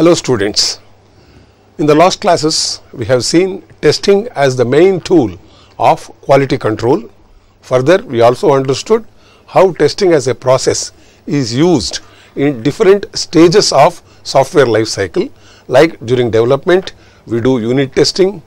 Hello students, in the last classes we have seen testing as the main tool of quality control. Further we also understood how testing as a process is used in different stages of software life cycle like during development we do unit testing,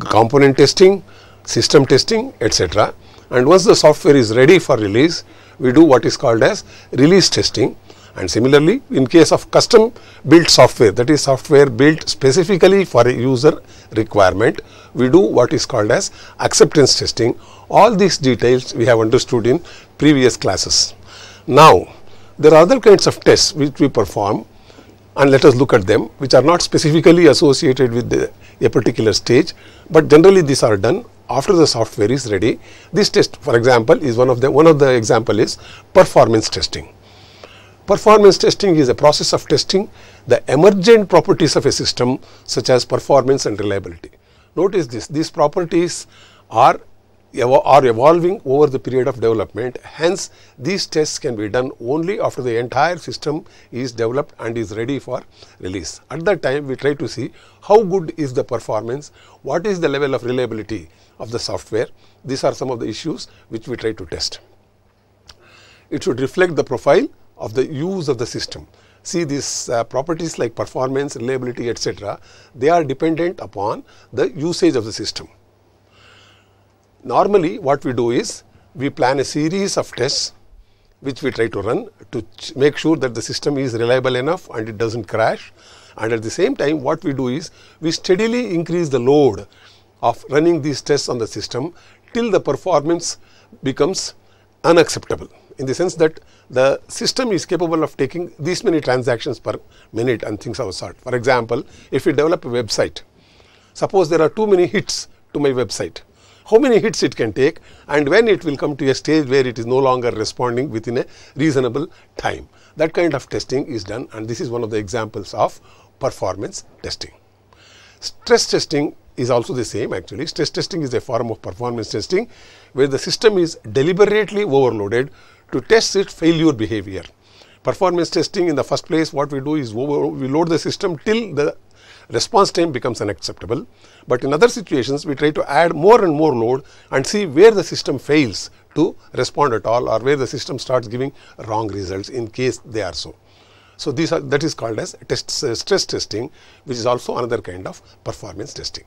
component testing, system testing etc. and once the software is ready for release we do what is called as release testing and similarly, in case of custom built software that is software built specifically for a user requirement, we do what is called as acceptance testing. All these details we have understood in previous classes. Now, there are other kinds of tests which we perform and let us look at them which are not specifically associated with the, a particular stage, but generally these are done after the software is ready. This test for example is one of the one of the example is performance testing. Performance testing is a process of testing the emergent properties of a system such as performance and reliability. Notice this, these properties are, are evolving over the period of development. Hence, these tests can be done only after the entire system is developed and is ready for release. At that time, we try to see how good is the performance, what is the level of reliability of the software. These are some of the issues which we try to test. It should reflect the profile of the use of the system. See these uh, properties like performance, reliability, etc. They are dependent upon the usage of the system. Normally, what we do is we plan a series of tests which we try to run to make sure that the system is reliable enough and it does not crash. And at the same time, what we do is we steadily increase the load of running these tests on the system till the performance becomes unacceptable in the sense that the system is capable of taking these many transactions per minute and things of a sort. For example, if we develop a website, suppose there are too many hits to my website, how many hits it can take and when it will come to a stage where it is no longer responding within a reasonable time. That kind of testing is done and this is one of the examples of performance testing. Stress testing is also the same actually. Stress testing is a form of performance testing where the system is deliberately overloaded to test its failure behavior. Performance testing in the first place what we do is we load the system till the response time becomes unacceptable. But in other situations we try to add more and more load and see where the system fails to respond at all or where the system starts giving wrong results in case they are so. So, these are that is called as test, uh, stress testing which is also another kind of performance testing.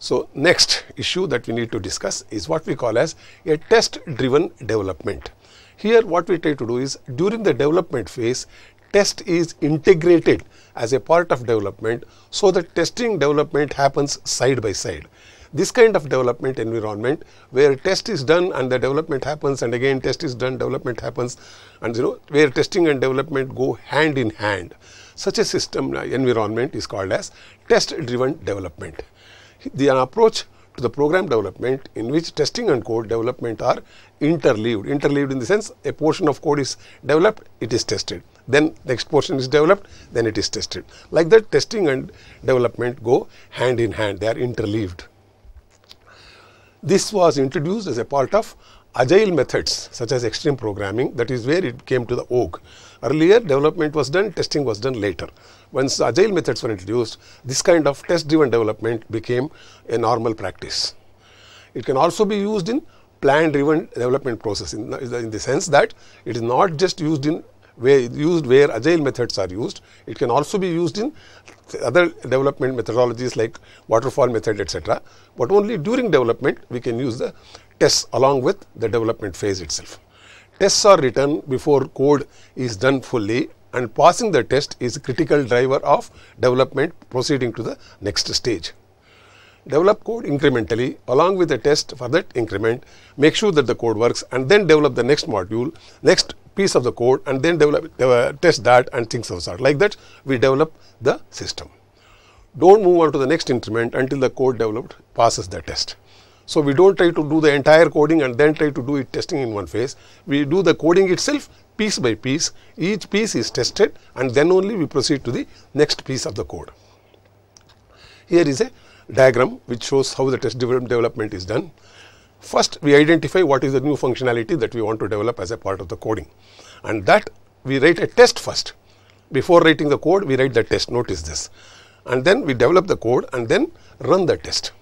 So, next issue that we need to discuss is what we call as a test driven development. Here what we try to do is during the development phase, test is integrated as a part of development. So, that testing development happens side by side this kind of development environment where test is done and the development happens and again test is done development happens and you know where testing and development go hand in hand such a system uh, environment is called as test driven development the, an approach to the program development in which testing and code development are interleaved. Interleaved in the sense a portion of code is developed, it is tested. Then next portion is developed, then it is tested. Like that testing and development go hand in hand, they are interleaved. This was introduced as a part of agile methods such as extreme programming that is where it came to the OG. Earlier, development was done, testing was done later. Once agile methods were introduced, this kind of test-driven development became a normal practice. It can also be used in plan-driven development process in the, in the sense that it is not just used in where used where agile methods are used. It can also be used in other development methodologies like waterfall method, etc. But only during development, we can use the tests along with the development phase itself tests are written before code is done fully and passing the test is a critical driver of development proceeding to the next stage. Develop code incrementally along with the test for that increment, make sure that the code works and then develop the next module, next piece of the code and then develop, uh, test that and things of sort. Like that we develop the system. Don't move on to the next increment until the code developed passes the test. So, we do not try to do the entire coding and then try to do it testing in one phase. We do the coding itself piece by piece, each piece is tested and then only we proceed to the next piece of the code. Here is a diagram which shows how the test development is done. First, we identify what is the new functionality that we want to develop as a part of the coding and that we write a test first. Before writing the code, we write the test, notice this. And then we develop the code and then run the test.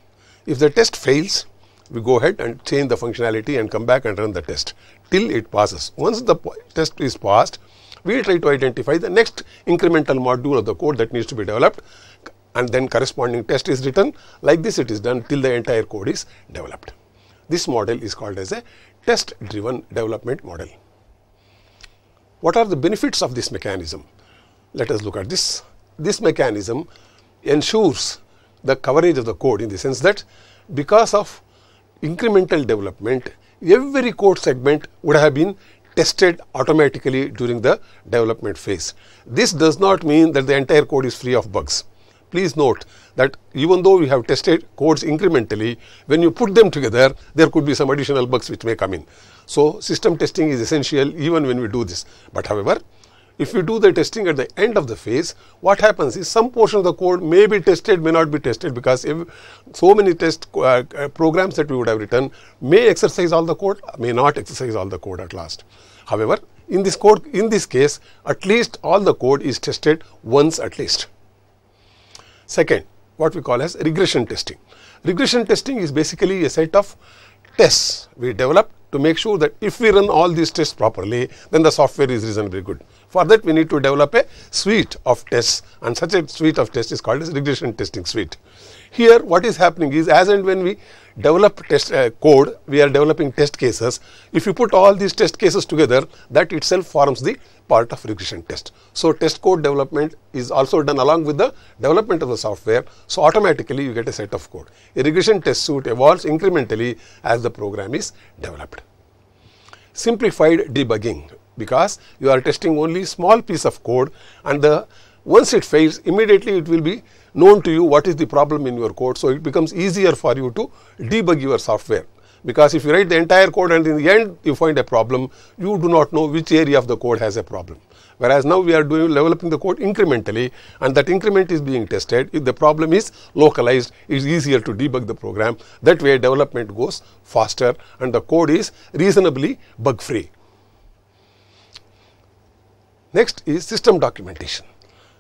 If the test fails, we go ahead and change the functionality and come back and run the test till it passes. Once the test is passed, we try to identify the next incremental module of the code that needs to be developed and then corresponding test is written. Like this it is done till the entire code is developed. This model is called as a test driven development model. What are the benefits of this mechanism? Let us look at this. This mechanism ensures the coverage of the code in the sense that because of incremental development, every code segment would have been tested automatically during the development phase. This does not mean that the entire code is free of bugs. Please note that even though we have tested codes incrementally, when you put them together, there could be some additional bugs which may come in. So, system testing is essential even when we do this. But however, if we do the testing at the end of the phase, what happens is some portion of the code may be tested, may not be tested because so many test uh, uh, programs that we would have written may exercise all the code, may not exercise all the code at last. However, in this code, in this case, at least all the code is tested once at least. Second, what we call as regression testing. Regression testing is basically a set of tests we develop to make sure that if we run all these tests properly, then the software is reasonably good. For that, we need to develop a suite of tests and such a suite of tests is called as regression testing suite. Here, what is happening is as and when we develop test uh, code, we are developing test cases. If you put all these test cases together, that itself forms the part of regression test. So, test code development is also done along with the development of the software. So, automatically you get a set of code. A regression test suite evolves incrementally as the program is developed. Simplified debugging because you are testing only small piece of code and the once it fails immediately it will be known to you what is the problem in your code. So, it becomes easier for you to debug your software because if you write the entire code and in the end you find a problem, you do not know which area of the code has a problem. Whereas now we are doing developing the code incrementally and that increment is being tested. If the problem is localized, it is easier to debug the program. That way development goes faster and the code is reasonably bug free. Next is system documentation.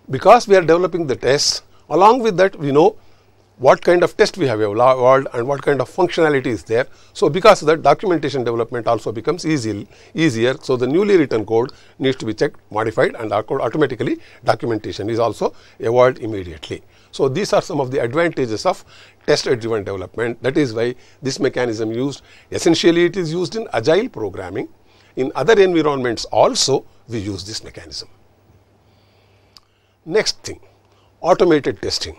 Because we are developing the tests, Along with that, we know what kind of test we have evolved and what kind of functionality is there. So, because the documentation development also becomes easy, easier. So, the newly written code needs to be checked, modified and automatically documentation is also evolved immediately. So, these are some of the advantages of test driven development. That is why this mechanism used essentially it is used in agile programming. In other environments also we use this mechanism. Next thing automated testing.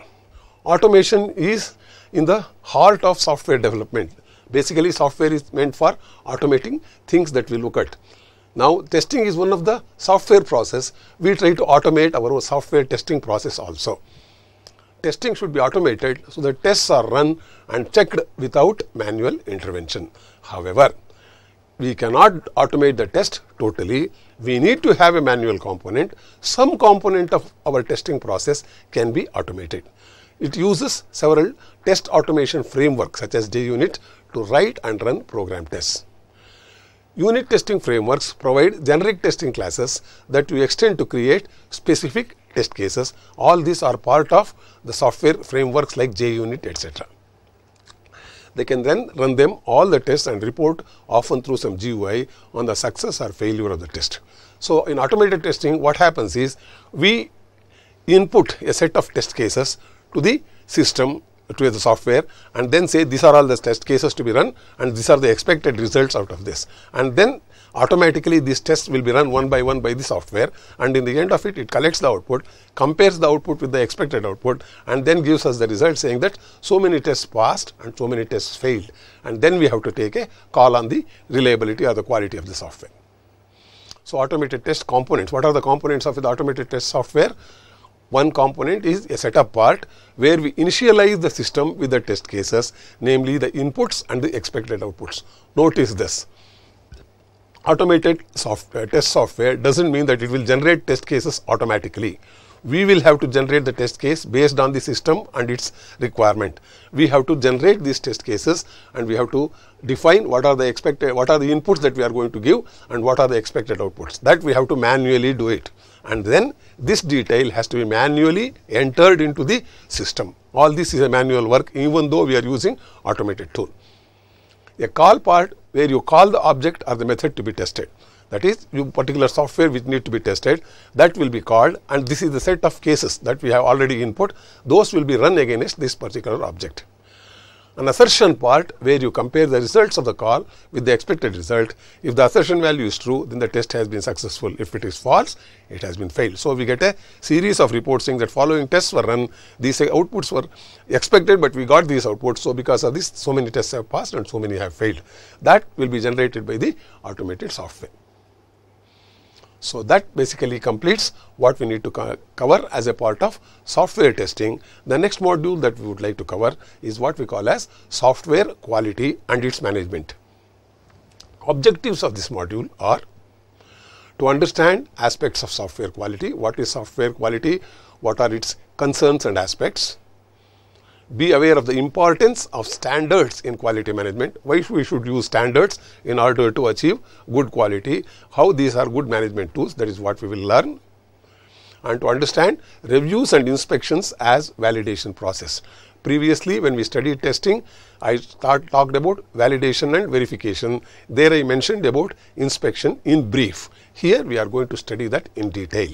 Automation is in the heart of software development. Basically, software is meant for automating things that we look at. Now, testing is one of the software process. We try to automate our software testing process also. Testing should be automated so that tests are run and checked without manual intervention. However, we cannot automate the test totally we need to have a manual component, some component of our testing process can be automated. It uses several test automation frameworks such as JUnit to write and run program tests. Unit testing frameworks provide generic testing classes that we extend to create specific test cases. All these are part of the software frameworks like JUnit, etc. They can then run them all the tests and report often through some GUI on the success or failure of the test. So, in automated testing what happens is we input a set of test cases to the system to the software and then say these are all the test cases to be run and these are the expected results out of this. And then automatically these tests will be run one by one by the software and in the end of it, it collects the output, compares the output with the expected output and then gives us the result saying that so many tests passed and so many tests failed and then we have to take a call on the reliability or the quality of the software. So, automated test components, what are the components of the automated test software? One component is a setup part where we initialize the system with the test cases, namely the inputs and the expected outputs. Notice this, automated software, test software doesn't mean that it will generate test cases automatically. We will have to generate the test case based on the system and its requirement. We have to generate these test cases and we have to define what are the expected, what are the inputs that we are going to give and what are the expected outputs. That we have to manually do it and then this detail has to be manually entered into the system. All this is a manual work even though we are using automated tool a call part where you call the object or the method to be tested. That is, you particular software which need to be tested, that will be called and this is the set of cases that we have already input, those will be run against this particular object an assertion part where you compare the results of the call with the expected result. If the assertion value is true, then the test has been successful. If it is false, it has been failed. So, we get a series of reports saying that following tests were run, these outputs were expected, but we got these outputs. So, because of this, so many tests have passed and so many have failed. That will be generated by the automated software. So, that basically completes what we need to co cover as a part of software testing. The next module that we would like to cover is what we call as software quality and its management. Objectives of this module are to understand aspects of software quality, what is software quality, what are its concerns and aspects, be aware of the importance of standards in quality management, why we should use standards in order to achieve good quality, how these are good management tools that is what we will learn and to understand reviews and inspections as validation process. Previously, when we studied testing, I start, talked about validation and verification. There I mentioned about inspection in brief. Here we are going to study that in detail.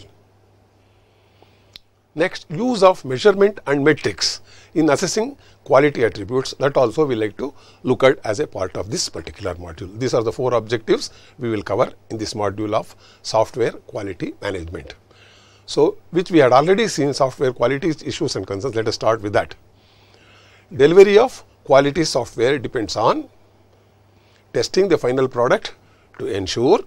Next, use of measurement and metrics in assessing quality attributes that also we like to look at as a part of this particular module. These are the four objectives we will cover in this module of software quality management. So, which we had already seen software quality issues and concerns, let us start with that. Delivery of quality software depends on testing the final product to ensure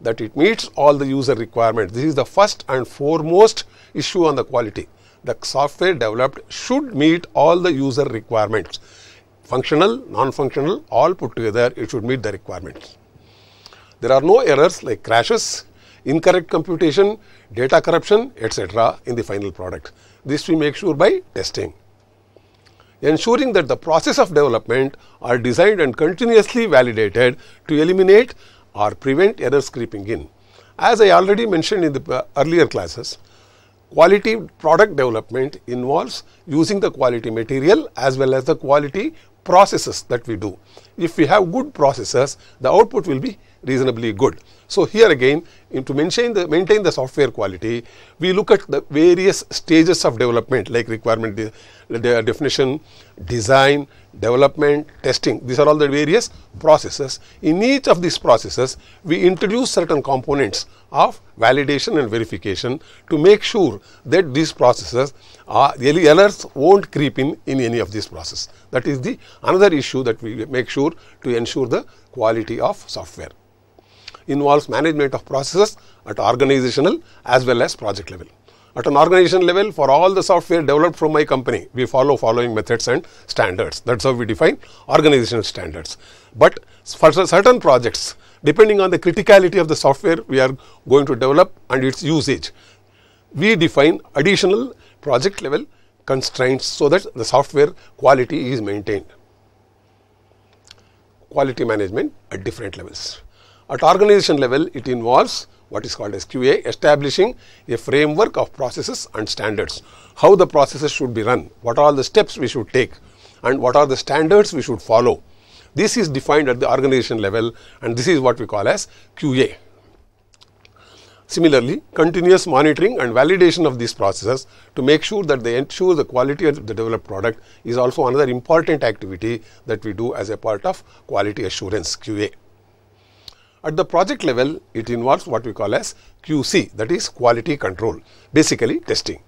that it meets all the user requirements. This is the first and foremost issue on the quality the software developed should meet all the user requirements. Functional, non-functional, all put together, it should meet the requirements. There are no errors like crashes, incorrect computation, data corruption, etc. in the final product. This we make sure by testing. Ensuring that the process of development are designed and continuously validated to eliminate or prevent errors creeping in. As I already mentioned in the uh, earlier classes, Quality product development involves using the quality material as well as the quality processes that we do. If we have good processes, the output will be reasonably good. So, here again to maintain the, maintain the software quality, we look at the various stages of development like requirement de de definition, design, development, testing. These are all the various processes. In each of these processes, we introduce certain components of validation and verification to make sure that these processes are the errors won't creep in in any of these processes. That is the another issue that we make sure to ensure the quality of software involves management of processes at organizational as well as project level. At an organization level, for all the software developed from my company, we follow following methods and standards. That's how we define organizational standards. But for certain projects, depending on the criticality of the software we are going to develop and its usage, we define additional project level constraints so that the software quality is maintained. Quality management at different levels. At organization level, it involves what is called as QA, establishing a framework of processes and standards, how the processes should be run, what are the steps we should take and what are the standards we should follow. This is defined at the organization level and this is what we call as QA. Similarly, continuous monitoring and validation of these processes to make sure that they ensure the quality of the developed product is also another important activity that we do as a part of quality assurance QA. At the project level, it involves what we call as QC, that is quality control, basically testing.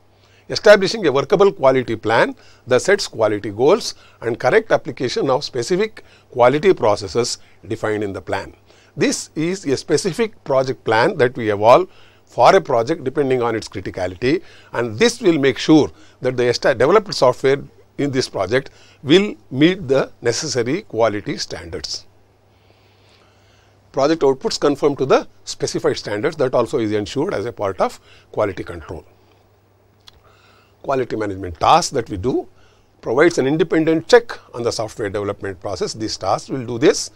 Establishing a workable quality plan that sets quality goals and correct application of specific quality processes defined in the plan. This is a specific project plan that we evolve for a project depending on its criticality and this will make sure that the developed software in this project will meet the necessary quality standards project outputs conform to the specified standards that also is ensured as a part of quality control. Quality management task that we do provides an independent check on the software development process. These tasks will do this,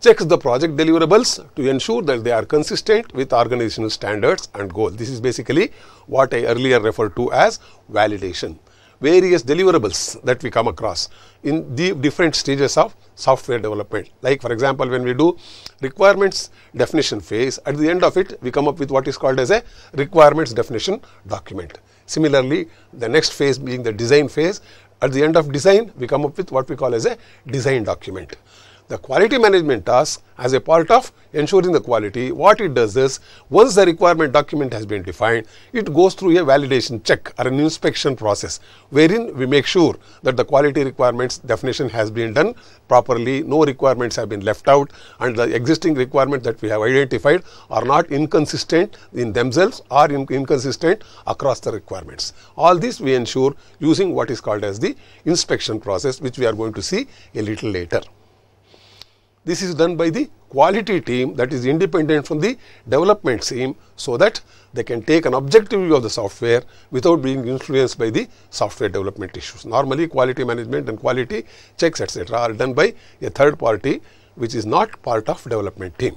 checks the project deliverables to ensure that they are consistent with organizational standards and goals. This is basically what I earlier referred to as validation various deliverables that we come across in the different stages of software development. Like for example, when we do requirements definition phase, at the end of it, we come up with what is called as a requirements definition document. Similarly, the next phase being the design phase, at the end of design, we come up with what we call as a design document the quality management task as a part of ensuring the quality. What it does is, once the requirement document has been defined, it goes through a validation check or an inspection process, wherein we make sure that the quality requirements definition has been done properly, no requirements have been left out, and the existing requirements that we have identified are not inconsistent in themselves or in inconsistent across the requirements. All this we ensure using what is called as the inspection process, which we are going to see a little later. This is done by the quality team that is independent from the development team so that they can take an objective view of the software without being influenced by the software development issues. Normally quality management and quality checks etc. are done by a third party which is not part of development team.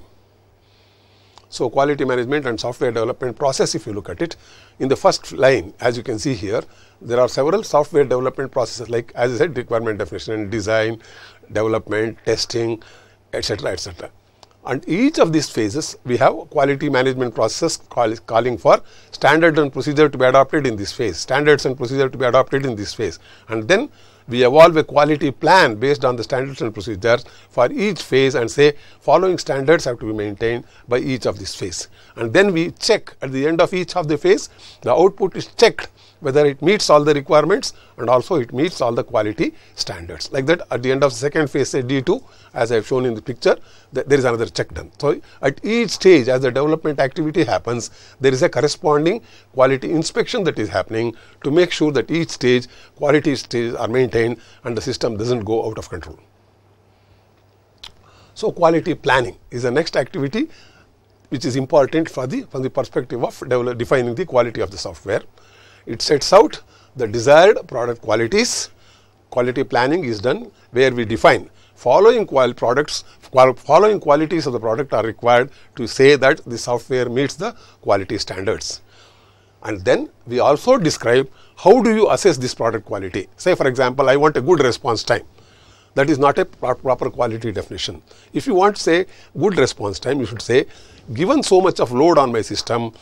So, quality management and software development process if you look at it in the first line as you can see here there are several software development processes like as I said requirement definition and design, development, testing, etc., etc. And each of these phases, we have quality management process call, calling for standards and procedure to be adopted in this phase, standards and procedure to be adopted in this phase. And then we evolve a quality plan based on the standards and procedures for each phase and say following standards have to be maintained by each of this phase. And then we check at the end of each of the phase, the output is checked whether it meets all the requirements and also it meets all the quality standards. Like that at the end of second phase say D2 as I have shown in the picture th there is another check done. So, at each stage as the development activity happens there is a corresponding quality inspection that is happening to make sure that each stage quality stages are maintained and the system does not go out of control. So, quality planning is the next activity which is important for the from the perspective of defining the quality of the software. It sets out the desired product qualities. Quality planning is done where we define following qual products, qual following qualities of the product are required to say that the software meets the quality standards. And then we also describe how do you assess this product quality. Say for example, I want a good response time that is not a proper quality definition. If you want to say good response time, you should say given so much of load on my system,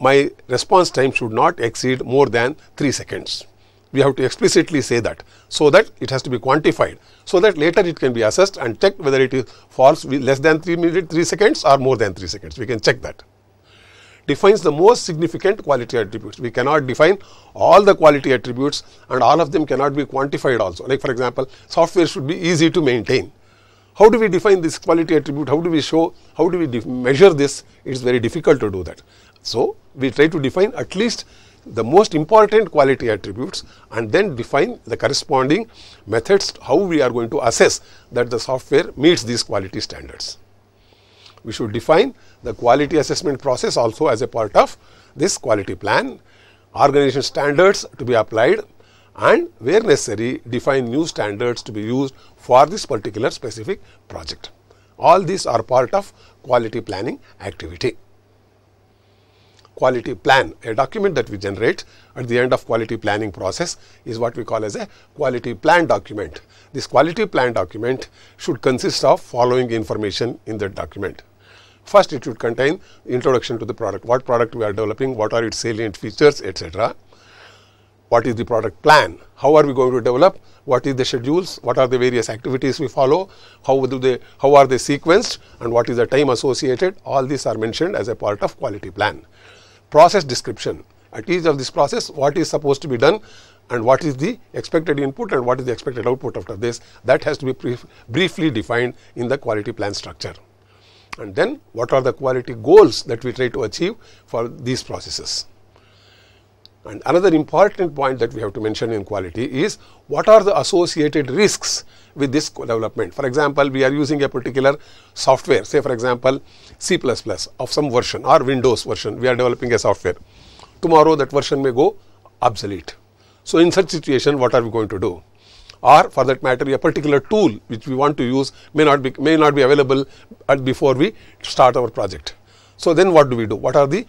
my response time should not exceed more than 3 seconds. We have to explicitly say that, so that it has to be quantified, so that later it can be assessed and checked whether it is falls less than 3 minutes 3 seconds or more than 3 seconds, we can check that. Defines the most significant quality attributes, we cannot define all the quality attributes and all of them cannot be quantified also. Like for example, software should be easy to maintain, how do we define this quality attribute, how do we show, how do we measure this, it is very difficult to do that. So, we try to define at least the most important quality attributes and then define the corresponding methods how we are going to assess that the software meets these quality standards. We should define the quality assessment process also as a part of this quality plan, organization standards to be applied and where necessary define new standards to be used for this particular specific project. All these are part of quality planning activity quality plan. A document that we generate at the end of quality planning process is what we call as a quality plan document. This quality plan document should consist of following information in that document. First, it should contain introduction to the product, what product we are developing, what are its salient features, etc. What is the product plan? How are we going to develop? What is the schedules? What are the various activities we follow? How do they? How are they sequenced? And what is the time associated? All these are mentioned as a part of quality plan process description at each of this process what is supposed to be done and what is the expected input and what is the expected output after this that has to be briefly defined in the quality plan structure. And then what are the quality goals that we try to achieve for these processes. And another important point that we have to mention in quality is what are the associated risks with this development. For example, we are using a particular software, say for example, C++ of some version or Windows version, we are developing a software. Tomorrow that version may go obsolete. So, in such situation, what are we going to do? Or for that matter, a particular tool which we want to use may not be, may not be available uh, before we start our project. So, then what do we do? What are the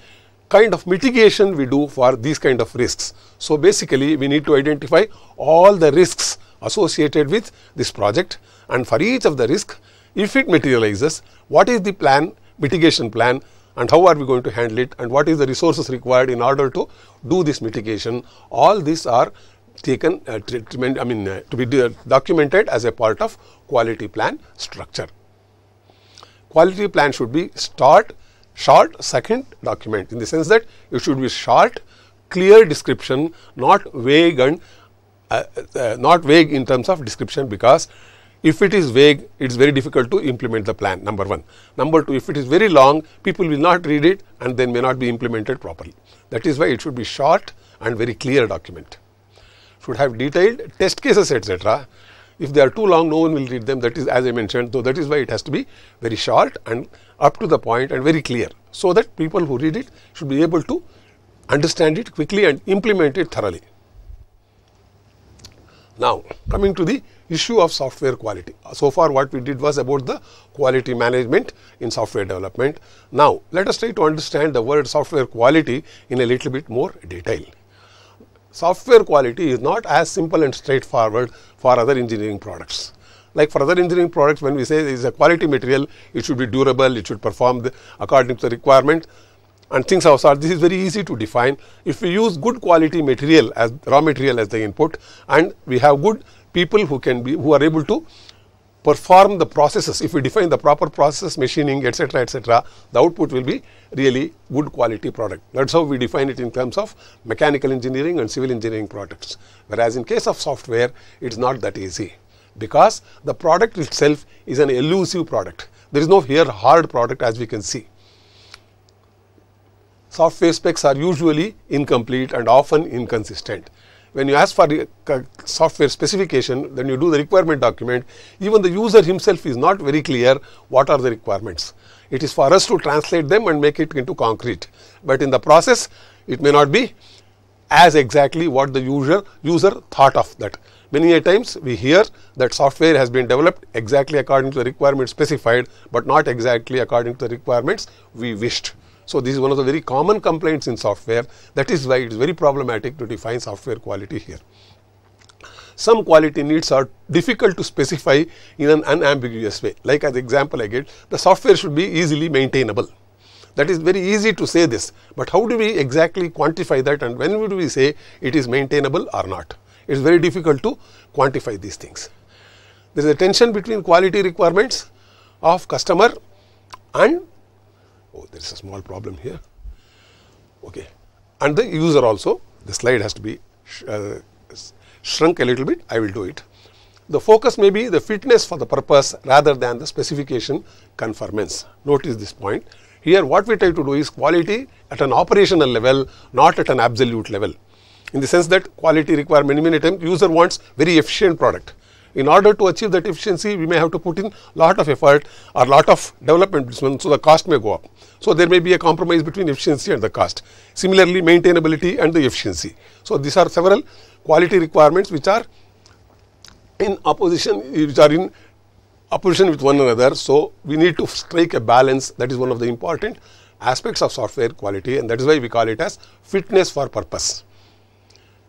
kind of mitigation we do for these kind of risks. So basically we need to identify all the risks associated with this project and for each of the risk if it materializes what is the plan mitigation plan and how are we going to handle it and what is the resources required in order to do this mitigation all these are taken uh, treatment I mean uh, to be uh, documented as a part of quality plan structure. Quality plan should be start short second document in the sense that it should be short, clear description, not vague and uh, uh, not vague in terms of description because if it is vague, it is very difficult to implement the plan, number 1. Number 2, if it is very long, people will not read it and then may not be implemented properly. That is why it should be short and very clear document. Should have detailed test cases, etc. If they are too long, no one will read them. That is as I mentioned, so that is why it has to be very short and up to the point and very clear so that people who read it should be able to understand it quickly and implement it thoroughly. Now, coming to the issue of software quality. So far what we did was about the quality management in software development. Now, let us try to understand the word software quality in a little bit more detail. Software quality is not as simple and straightforward for other engineering products. Like for other engineering products, when we say it's a quality material, it should be durable, it should perform the, according to the requirement and things of sort. This is very easy to define. If we use good quality material as raw material as the input and we have good people who can be, who are able to perform the processes, if we define the proper process, machining, etc., etc., the output will be really good quality product. That is how we define it in terms of mechanical engineering and civil engineering products. Whereas in case of software, it is not that easy because the product itself is an elusive product. There is no here hard product as we can see. Software specs are usually incomplete and often inconsistent. When you ask for the software specification, then you do the requirement document, even the user himself is not very clear what are the requirements. It is for us to translate them and make it into concrete, but in the process it may not be as exactly what the user user thought of that. Many a times we hear that software has been developed exactly according to the requirements specified, but not exactly according to the requirements we wished. So, this is one of the very common complaints in software that is why it is very problematic to define software quality here. Some quality needs are difficult to specify in an unambiguous way like as example I get the software should be easily maintainable. That is very easy to say this, but how do we exactly quantify that and when would we say it is maintainable or not? It is very difficult to quantify these things. There is a tension between quality requirements of customer and oh there is a small problem here okay and the user also the slide has to be sh uh, shrunk a little bit I will do it. The focus may be the fitness for the purpose rather than the specification conformance. Notice this point. Here what we try to do is quality at an operational level not at an absolute level in the sense that quality require many times user wants very efficient product. In order to achieve that efficiency, we may have to put in lot of effort or lot of development, so the cost may go up. So, there may be a compromise between efficiency and the cost. Similarly, maintainability and the efficiency. So, these are several quality requirements which are in opposition, which are in opposition with one another. So, we need to strike a balance that is one of the important aspects of software quality and that is why we call it as fitness for purpose.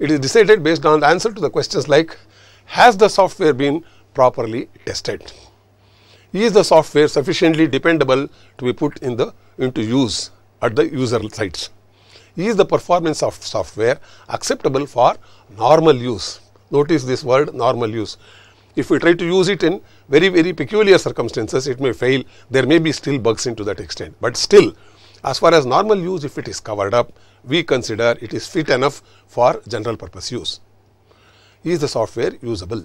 It is decided based on the answer to the questions like has the software been properly tested? Is the software sufficiently dependable to be put in the into use at the user sites? Is the performance of software acceptable for normal use? Notice this word normal use. If we try to use it in very, very peculiar circumstances, it may fail. There may be still bugs into that extent, but still as far as normal use, if it is covered up, we consider it is fit enough for general purpose use. Is the software usable?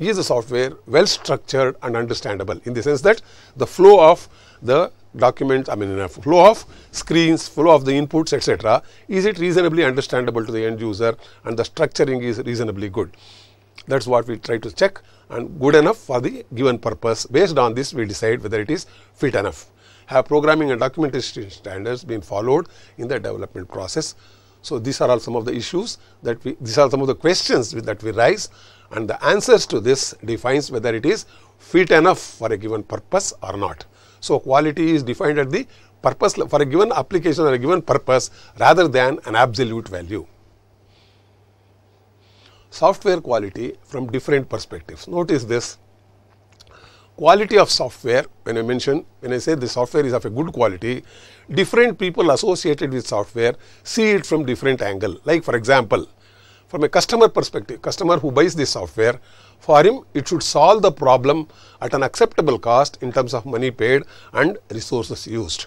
Is the software well structured and understandable in the sense that the flow of the documents, I mean flow of screens, flow of the inputs etc. is it reasonably understandable to the end user and the structuring is reasonably good. That is what we try to check and good enough for the given purpose. Based on this, we decide whether it is fit enough have programming and documentation standards been followed in the development process. So, these are all some of the issues that we, these are some of the questions that we raise and the answers to this defines whether it is fit enough for a given purpose or not. So, quality is defined at the purpose for a given application or a given purpose rather than an absolute value. Software quality from different perspectives. Notice this quality of software, when I mention, when I say the software is of a good quality, different people associated with software see it from different angle. Like for example, from a customer perspective, customer who buys this software, for him it should solve the problem at an acceptable cost in terms of money paid and resources used.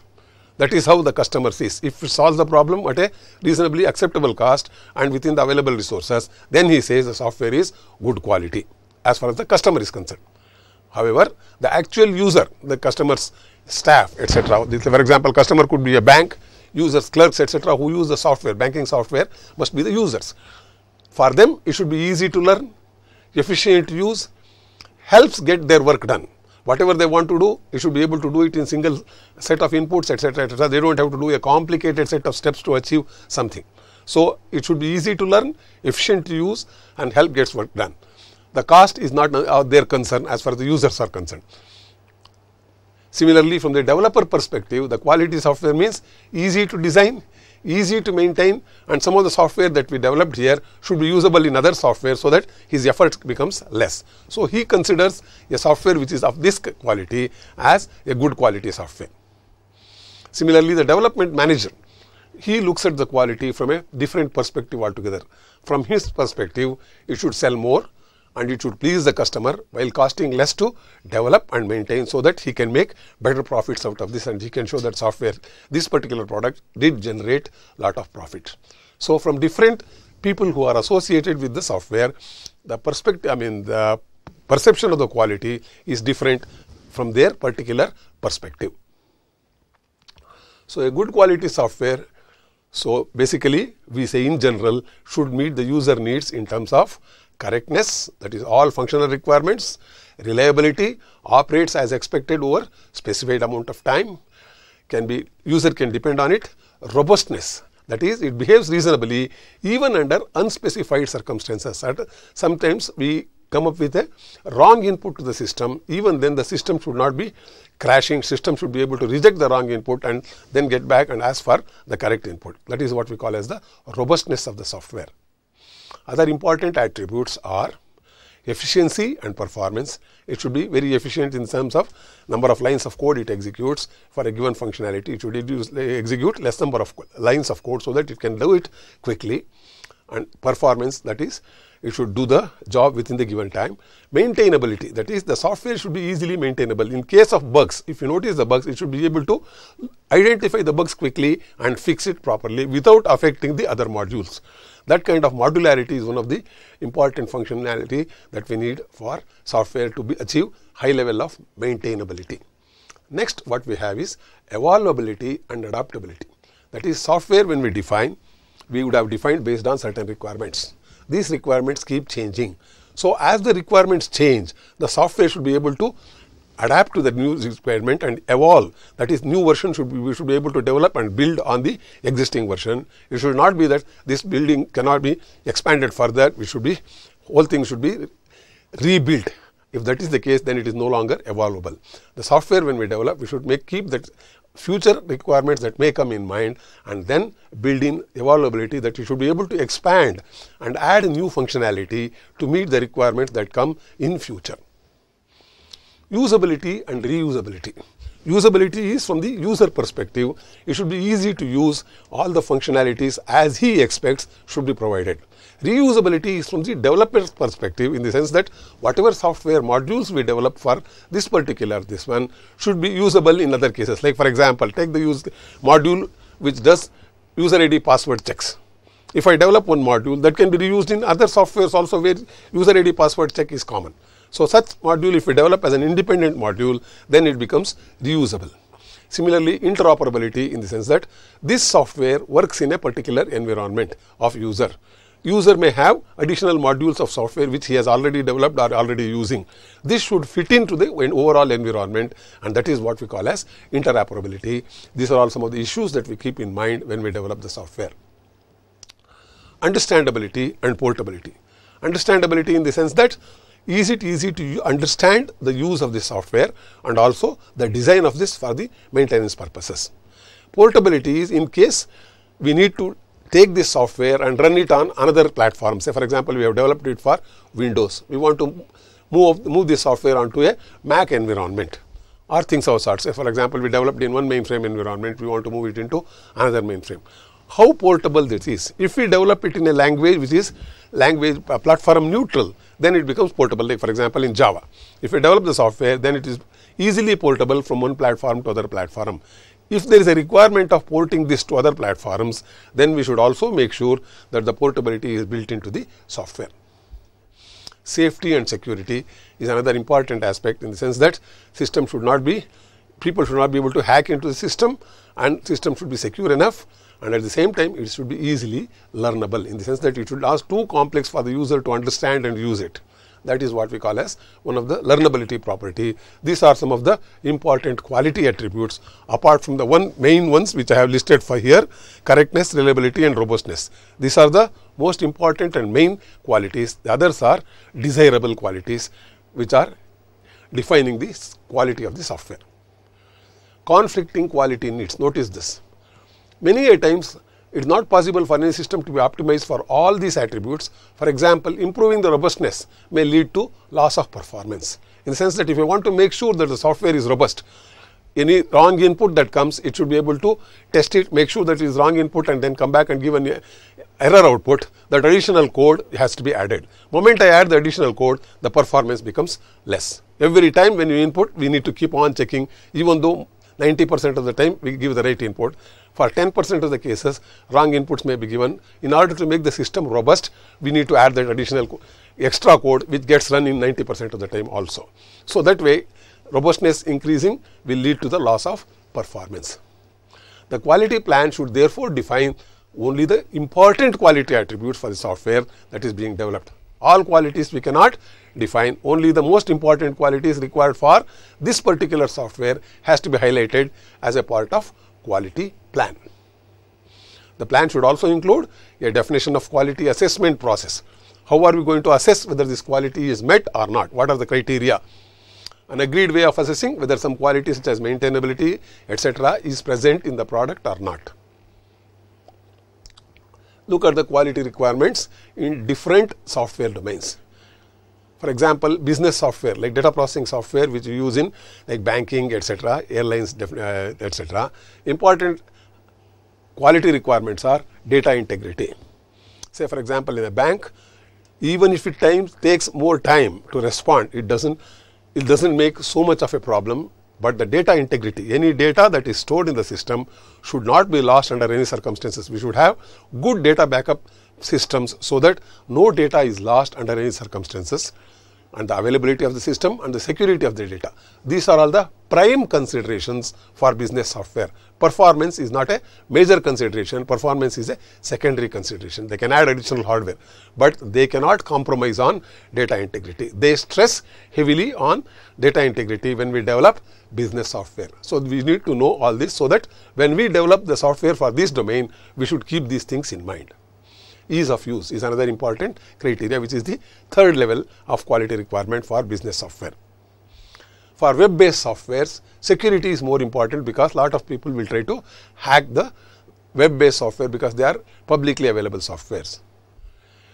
That is how the customer sees. If it solves the problem at a reasonably acceptable cost and within the available resources, then he says the software is good quality as far as the customer is concerned. However, the actual user, the customer's staff, etc. For example, customer could be a bank, users, clerks, etc. who use the software, banking software must be the users. For them, it should be easy to learn, efficient to use, helps get their work done. Whatever they want to do, they should be able to do it in single set of inputs, etc. etc. They don't have to do a complicated set of steps to achieve something. So, it should be easy to learn, efficient to use and help gets work done. The cost is not uh, uh, their concern as far as the users are concerned. Similarly, from the developer perspective, the quality software means easy to design, easy to maintain and some of the software that we developed here should be usable in other software so that his effort becomes less. So, he considers a software which is of this quality as a good quality software. Similarly, the development manager, he looks at the quality from a different perspective altogether. From his perspective, it should sell more, and it should please the customer while costing less to develop and maintain so that he can make better profits out of this and he can show that software this particular product did generate lot of profit. So, from different people who are associated with the software the perspective I mean the perception of the quality is different from their particular perspective. So, a good quality software so, basically we say in general should meet the user needs in terms of correctness, that is all functional requirements, reliability, operates as expected over specified amount of time, can be user can depend on it, robustness, that is it behaves reasonably even under unspecified circumstances. Sometimes we come up with a wrong input to the system, even then the system should not be crashing, system should be able to reject the wrong input and then get back and ask for the correct input. That is what we call as the robustness of the software. Other important attributes are efficiency and performance. It should be very efficient in terms of number of lines of code it executes for a given functionality. It should execute less number of lines of code so that it can do it quickly. And performance, that is, it should do the job within the given time. Maintainability, that is, the software should be easily maintainable. In case of bugs, if you notice the bugs, it should be able to identify the bugs quickly and fix it properly without affecting the other modules. That kind of modularity is one of the important functionality that we need for software to be achieve high level of maintainability. Next, what we have is evolvability and adaptability. That is software when we define, we would have defined based on certain requirements. These requirements keep changing. So, as the requirements change, the software should be able to adapt to the new requirement and evolve. That is, new version should be, we should be able to develop and build on the existing version. It should not be that this building cannot be expanded further. We should be, whole thing should be rebuilt. If that is the case, then it is no longer evolvable. The software, when we develop, we should make keep that future requirements that may come in mind and then build in evolvability that you should be able to expand and add new functionality to meet the requirements that come in future usability and reusability. Usability is from the user perspective. It should be easy to use. All the functionalities as he expects should be provided. Reusability is from the developer's perspective in the sense that whatever software modules we develop for this particular this one should be usable in other cases. Like for example, take the use module which does user ID password checks. If I develop one module that can be reused in other softwares also where user ID password check is common. So, such module if we develop as an independent module then it becomes reusable. Similarly, interoperability in the sense that this software works in a particular environment of user. User may have additional modules of software which he has already developed or already using. This should fit into the overall environment and that is what we call as interoperability. These are all some of the issues that we keep in mind when we develop the software. Understandability and portability. Understandability in the sense that is it easy to understand the use of this software and also the design of this for the maintenance purposes. Portability is in case we need to take this software and run it on another platform. Say for example, we have developed it for Windows. We want to move, move this software onto a Mac environment or things of sorts. Say for example, we developed in one mainframe environment, we want to move it into another mainframe. How portable this is? If we develop it in a language which is language uh, platform neutral, then it becomes portable. Like for example, in Java, if you develop the software, then it is easily portable from one platform to other platform. If there is a requirement of porting this to other platforms, then we should also make sure that the portability is built into the software. Safety and security is another important aspect in the sense that system should not be, people should not be able to hack into the system and system should be secure enough and at the same time it should be easily learnable in the sense that it should ask too complex for the user to understand and use it. That is what we call as one of the learnability property. These are some of the important quality attributes apart from the one main ones which I have listed for here correctness, reliability and robustness. These are the most important and main qualities. The others are desirable qualities which are defining the quality of the software. Conflicting quality needs, notice this Many a times it is not possible for any system to be optimized for all these attributes. For example, improving the robustness may lead to loss of performance in the sense that if you want to make sure that the software is robust, any wrong input that comes, it should be able to test it, make sure that it is wrong input and then come back and give an error output, that additional code has to be added. Moment I add the additional code, the performance becomes less. Every time when you input, we need to keep on checking even though 90 percent of the time we give the right input. For 10% of the cases, wrong inputs may be given. In order to make the system robust, we need to add that additional co extra code which gets run in 90% of the time also. So, that way robustness increasing will lead to the loss of performance. The quality plan should therefore define only the important quality attributes for the software that is being developed. All qualities we cannot define, only the most important qualities required for this particular software has to be highlighted as a part of quality plan. The plan should also include a definition of quality assessment process. How are we going to assess whether this quality is met or not? What are the criteria? An agreed way of assessing whether some quality such as maintainability etc., is present in the product or not. Look at the quality requirements in different software domains. For example, business software like data processing software which you use in like banking etc., airlines uh, etc. Important quality requirements are data integrity. Say for example, in a bank, even if it time, takes more time to respond, it does not it does not make so much of a problem, but the data integrity, any data that is stored in the system should not be lost under any circumstances. We should have good data backup systems so that no data is lost under any circumstances and the availability of the system and the security of the data. These are all the prime considerations for business software. Performance is not a major consideration, performance is a secondary consideration. They can add additional hardware, but they cannot compromise on data integrity. They stress heavily on data integrity when we develop business software. So, we need to know all this so that when we develop the software for this domain, we should keep these things in mind ease of use is another important criteria which is the third level of quality requirement for business software. For web based softwares, security is more important because lot of people will try to hack the web based software because they are publicly available softwares.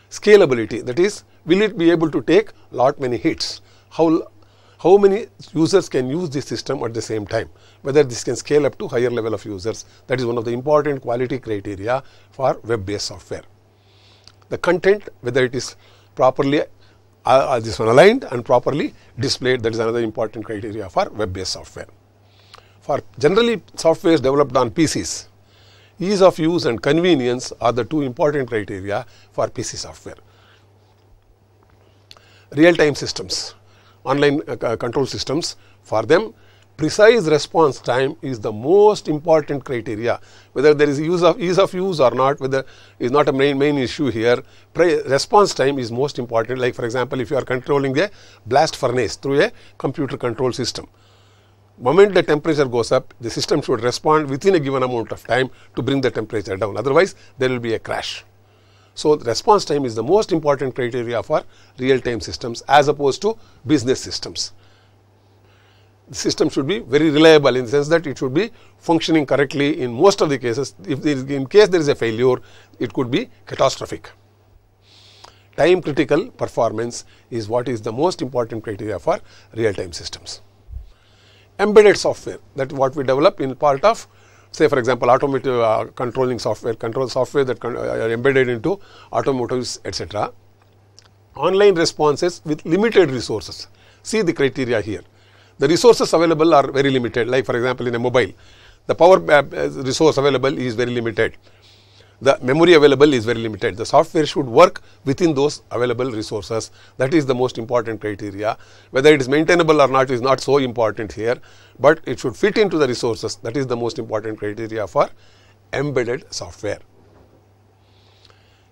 Scalability that is will it be able to take lot many hits? How how many users can use this system at the same time, whether this can scale up to higher level of users. That is one of the important quality criteria for web-based software the content whether it is properly uh, uh, this one aligned and properly displayed that is another important criteria for web based software. For generally software is developed on PCs, ease of use and convenience are the two important criteria for PC software. Real time systems, online uh, control systems for them precise response time is the most important criteria whether there is use of ease of use or not whether is not a main main issue here response time is most important like for example if you are controlling a blast furnace through a computer control system moment the temperature goes up the system should respond within a given amount of time to bring the temperature down otherwise there will be a crash so response time is the most important criteria for real time systems as opposed to business systems the system should be very reliable in the sense that it should be functioning correctly in most of the cases. If there is, in case there is a failure, it could be catastrophic. Time critical performance is what is the most important criteria for real time systems. Embedded software that what we develop in part of say for example automotive uh, controlling software, control software that con are uh, uh, embedded into automotives etc. Online responses with limited resources. See the criteria here the resources available are very limited. Like for example, in a mobile, the power uh, resource available is very limited. The memory available is very limited. The software should work within those available resources. That is the most important criteria. Whether it is maintainable or not is not so important here, but it should fit into the resources. That is the most important criteria for embedded software.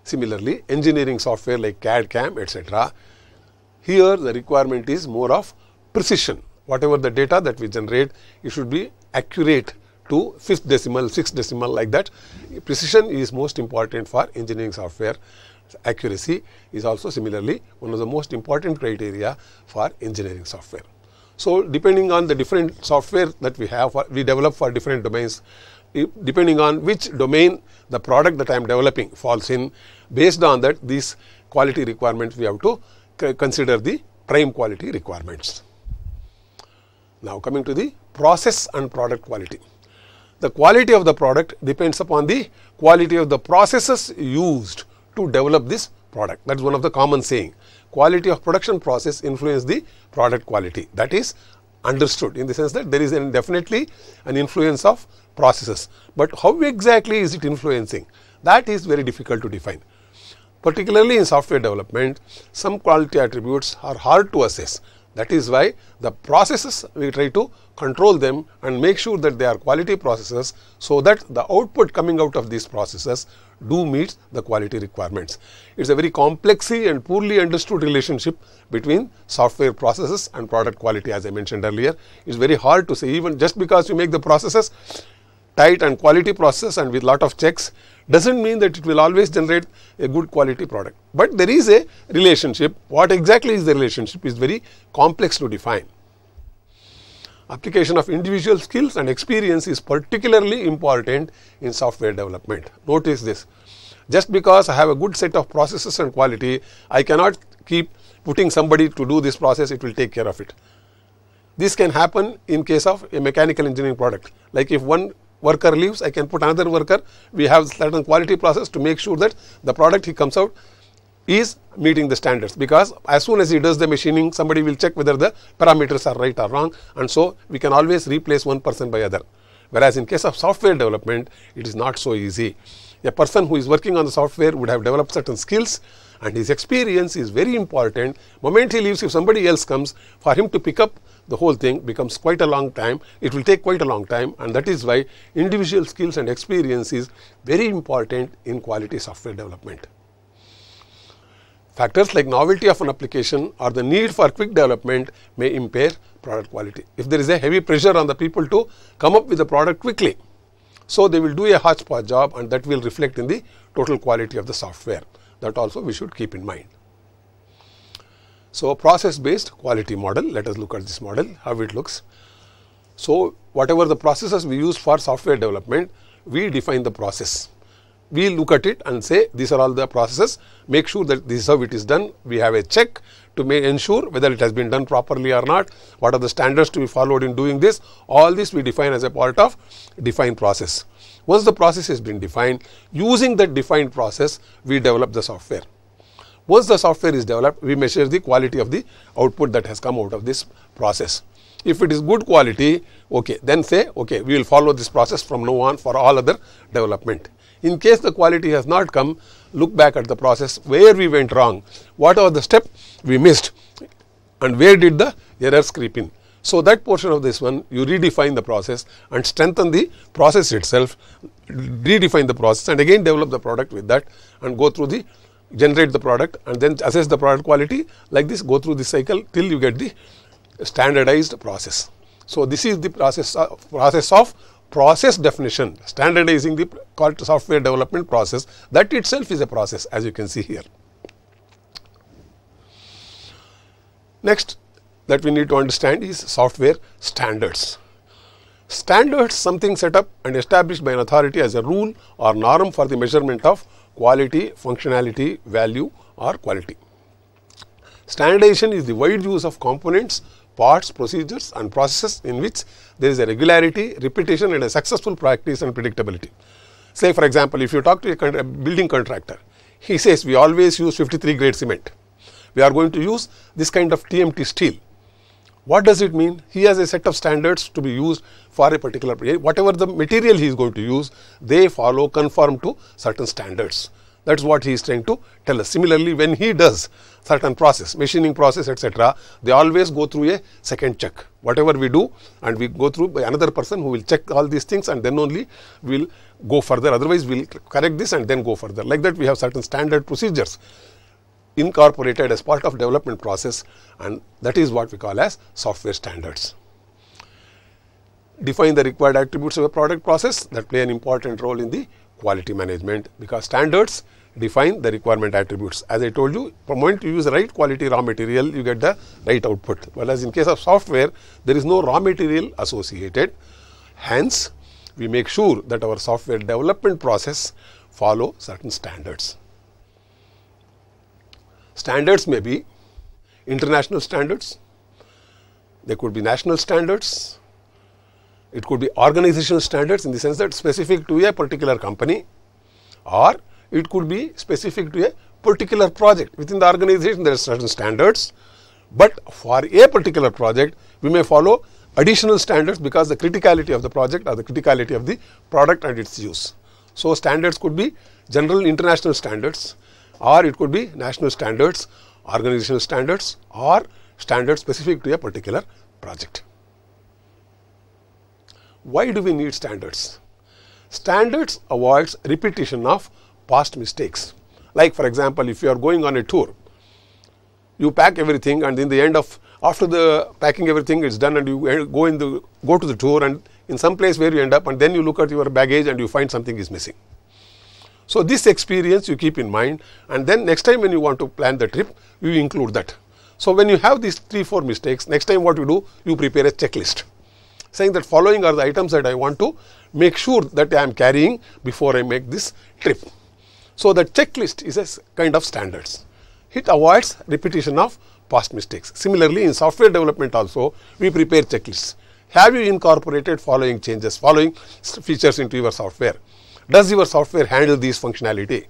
Similarly, engineering software like CAD, CAM, etc. Here the requirement is more of precision whatever the data that we generate, it should be accurate to fifth decimal, sixth decimal like that. Precision is most important for engineering software. Accuracy is also similarly one of the most important criteria for engineering software. So, depending on the different software that we have, for, we develop for different domains, depending on which domain the product that I am developing falls in, based on that these quality requirements we have to consider the prime quality requirements. Now, coming to the process and product quality. The quality of the product depends upon the quality of the processes used to develop this product. That is one of the common saying. Quality of production process influence the product quality. That is understood in the sense that there is an definitely an influence of processes. But how exactly is it influencing? That is very difficult to define. Particularly in software development, some quality attributes are hard to assess. That is why the processes we try to control them and make sure that they are quality processes so that the output coming out of these processes do meet the quality requirements. It is a very complexy and poorly understood relationship between software processes and product quality as I mentioned earlier. It is very hard to say even just because you make the processes tight and quality process and with lot of checks does not mean that it will always generate a good quality product. But there is a relationship. What exactly is the relationship is very complex to define. Application of individual skills and experience is particularly important in software development. Notice this. Just because I have a good set of processes and quality, I cannot keep putting somebody to do this process, it will take care of it. This can happen in case of a mechanical engineering product. Like if one worker leaves, I can put another worker. We have certain quality process to make sure that the product he comes out is meeting the standards because as soon as he does the machining, somebody will check whether the parameters are right or wrong and so we can always replace one person by other. Whereas in case of software development, it is not so easy. A person who is working on the software would have developed certain skills and his experience is very important. Moment he leaves, if somebody else comes, for him to pick up the whole thing becomes quite a long time. It will take quite a long time and that is why individual skills and experience is very important in quality software development. Factors like novelty of an application or the need for quick development may impair product quality. If there is a heavy pressure on the people to come up with the product quickly, so they will do a hodgepodge job and that will reflect in the total quality of the software. That also we should keep in mind. So, a process based quality model, let us look at this model, how it looks. So, whatever the processes we use for software development, we define the process. We look at it and say these are all the processes, make sure that this is how it is done. We have a check to make ensure whether it has been done properly or not, what are the standards to be followed in doing this. All this we define as a part of defined process. Once the process has been defined, using that defined process, we develop the software. Once the software is developed, we measure the quality of the output that has come out of this process. If it is good quality, okay, then say, okay, we will follow this process from now on for all other development. In case the quality has not come, look back at the process where we went wrong, what are the step we missed and where did the errors creep in. So, that portion of this one you redefine the process and strengthen the process itself, redefine the process and again develop the product with that and go through the generate the product and then assess the product quality like this go through this cycle till you get the standardized process. So, this is the process uh, process of process definition standardizing the software development process that itself is a process as you can see here. Next that we need to understand is software standards. Standards something set up and established by an authority as a rule or norm for the measurement of quality, functionality, value or quality. Standardization is the wide use of components, parts, procedures and processes in which there is a regularity, repetition and a successful practice and predictability. Say for example, if you talk to a building contractor, he says we always use 53 grade cement. We are going to use this kind of TMT steel what does it mean? He has a set of standards to be used for a particular, whatever the material he is going to use, they follow, conform to certain standards. That is what he is trying to tell us. Similarly, when he does certain process, machining process, etc., they always go through a second check. Whatever we do and we go through by another person who will check all these things and then only we will go further. Otherwise, we will correct this and then go further. Like that, we have certain standard procedures incorporated as part of development process and that is what we call as software standards. Define the required attributes of a product process that play an important role in the quality management because standards define the requirement attributes. As I told you, from moment you use the right quality raw material, you get the right output. Whereas in case of software, there is no raw material associated. Hence, we make sure that our software development process follow certain standards. Standards may be international standards, they could be national standards, it could be organizational standards in the sense that specific to a particular company or it could be specific to a particular project. Within the organization there are certain standards, but for a particular project we may follow additional standards because the criticality of the project or the criticality of the product and its use. So, standards could be general international standards, or it could be national standards, organizational standards or standards specific to a particular project. Why do we need standards? Standards avoids repetition of past mistakes. Like for example, if you are going on a tour, you pack everything and in the end of after the packing everything is done and you go in the go to the tour and in some place where you end up and then you look at your baggage and you find something is missing. So, this experience you keep in mind and then next time when you want to plan the trip, you include that. So, when you have these 3-4 mistakes, next time what you do, you prepare a checklist saying that following are the items that I want to make sure that I am carrying before I make this trip. So, the checklist is a kind of standards. It avoids repetition of past mistakes. Similarly, in software development also, we prepare checklists. Have you incorporated following changes, following features into your software? does your software handle this functionality?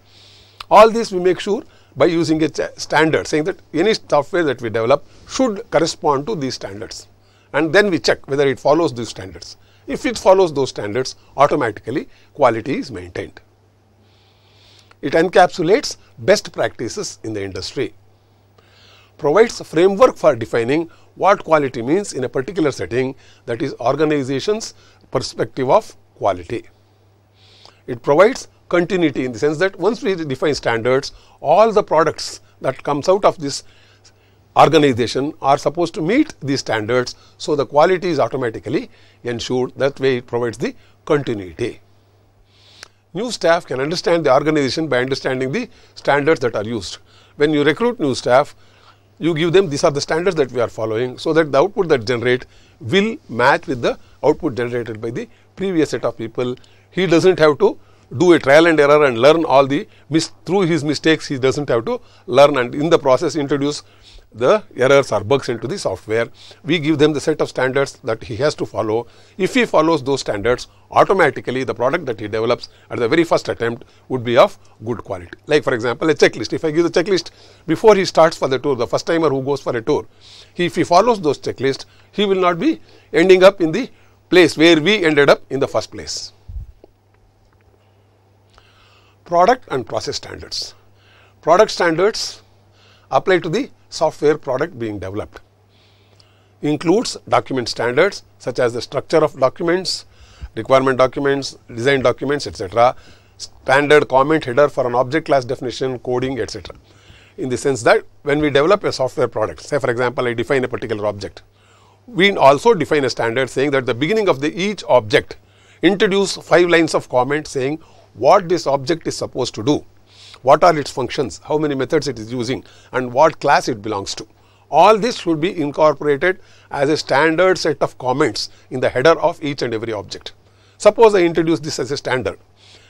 All this we make sure by using a standard saying that any software that we develop should correspond to these standards and then we check whether it follows these standards. If it follows those standards, automatically quality is maintained. It encapsulates best practices in the industry, provides a framework for defining what quality means in a particular setting that is organization's perspective of quality. It provides continuity in the sense that once we define standards, all the products that comes out of this organization are supposed to meet these standards. So, the quality is automatically ensured that way it provides the continuity. New staff can understand the organization by understanding the standards that are used. When you recruit new staff, you give them these are the standards that we are following. So, that the output that generate will match with the output generated by the previous set of people he does not have to do a trial and error and learn all the through his mistakes he does not have to learn and in the process introduce the errors or bugs into the software. We give them the set of standards that he has to follow. If he follows those standards, automatically the product that he develops at the very first attempt would be of good quality. Like for example, a checklist. If I give the checklist before he starts for the tour, the first timer who goes for a tour, he, if he follows those checklists, he will not be ending up in the place where we ended up in the first place product and process standards. Product standards apply to the software product being developed includes document standards such as the structure of documents, requirement documents, design documents, etc., standard comment header for an object class definition, coding, etc. In the sense that when we develop a software product, say for example, I define a particular object, we also define a standard saying that the beginning of the each object introduce five lines of comment saying what this object is supposed to do, what are its functions, how many methods it is using and what class it belongs to. All this should be incorporated as a standard set of comments in the header of each and every object. Suppose I introduce this as a standard,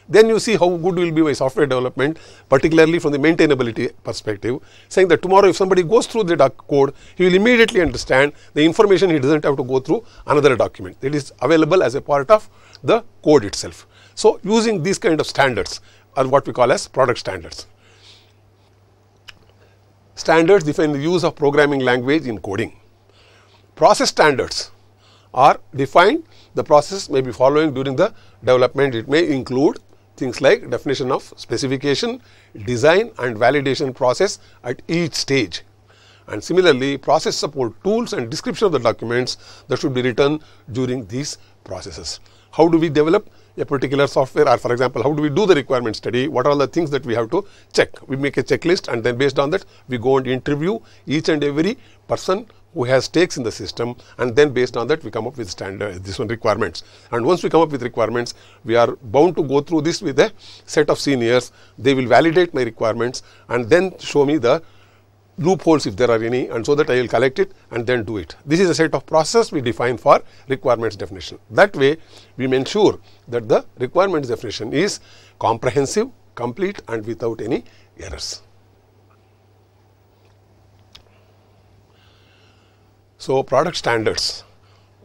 then you see how good will be my software development, particularly from the maintainability perspective, saying that tomorrow if somebody goes through the code, he will immediately understand the information he does not have to go through another document. It is available as a part of the code itself. So, using these kind of standards are what we call as product standards. Standards define the use of programming language in coding. Process standards are defined the process may be following during the development. It may include things like definition of specification, design and validation process at each stage. And similarly, process support tools and description of the documents that should be written during these processes. How do we develop a particular software or for example, how do we do the requirement study? What are the things that we have to check? We make a checklist and then based on that, we go and interview each and every person who has stakes in the system and then based on that we come up with standard uh, this one requirements and once we come up with requirements we are bound to go through this with a set of seniors they will validate my requirements and then show me the loopholes if there are any and so that I will collect it and then do it. This is a set of process we define for requirements definition. That way we may ensure that the requirements definition is comprehensive, complete and without any errors. So, product standards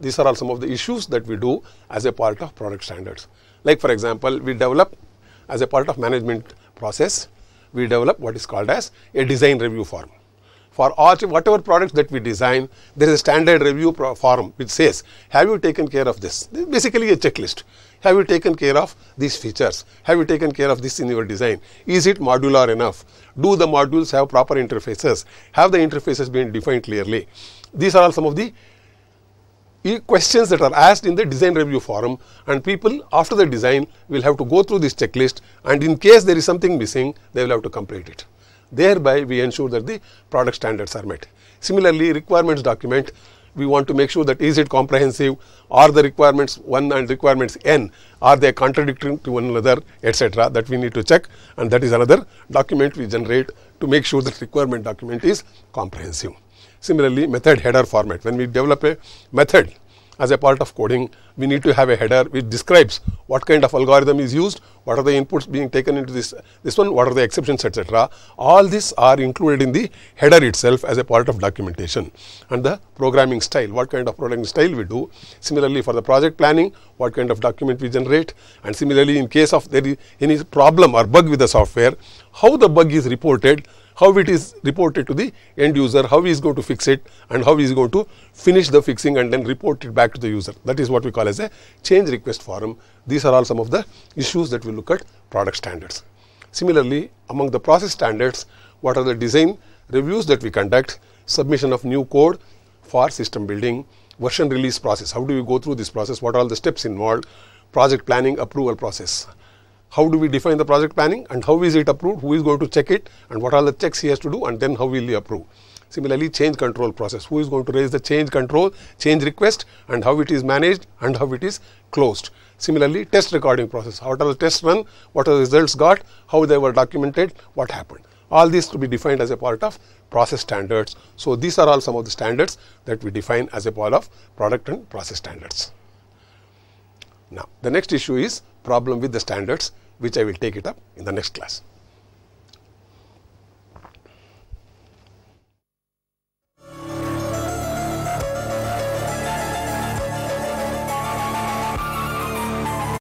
these are all some of the issues that we do as a part of product standards. Like for example, we develop as a part of management process, we develop what is called as a design review form for all whatever products that we design, there is a standard review form which says, have you taken care of this? this basically a checklist. Have you taken care of these features? Have you taken care of this in your design? Is it modular enough? Do the modules have proper interfaces? Have the interfaces been defined clearly? These are all some of the questions that are asked in the design review forum and people after the design will have to go through this checklist and in case there is something missing, they will have to complete it. Thereby, we ensure that the product standards are met. Similarly, requirements document, we want to make sure that is it comprehensive, are the requirements 1 and requirements n, are they contradictory to one another, etc. that we need to check and that is another document we generate to make sure that requirement document is comprehensive. Similarly, method header format, when we develop a method, as a part of coding, we need to have a header which describes what kind of algorithm is used, what are the inputs being taken into this, this one, what are the exceptions, etc. All these are included in the header itself as a part of documentation and the programming style, what kind of programming style we do. Similarly, for the project planning, what kind of document we generate and similarly, in case of there is any problem or bug with the software, how the bug is reported how it is reported to the end user, how he is going to fix it and how he is going to finish the fixing and then report it back to the user. That is what we call as a change request form. These are all some of the issues that we look at product standards. Similarly, among the process standards, what are the design reviews that we conduct, submission of new code for system building, version release process, how do we go through this process, what are all the steps involved, project planning approval process how do we define the project planning and how is it approved, who is going to check it and what are the checks he has to do and then how will he approve. Similarly, change control process, who is going to raise the change control, change request and how it is managed and how it is closed. Similarly, test recording process, How are the tests run, what are the results got, how they were documented, what happened. All these to be defined as a part of process standards. So, these are all some of the standards that we define as a part of product and process standards. Now, the next issue is problem with the standards, which I will take it up in the next class.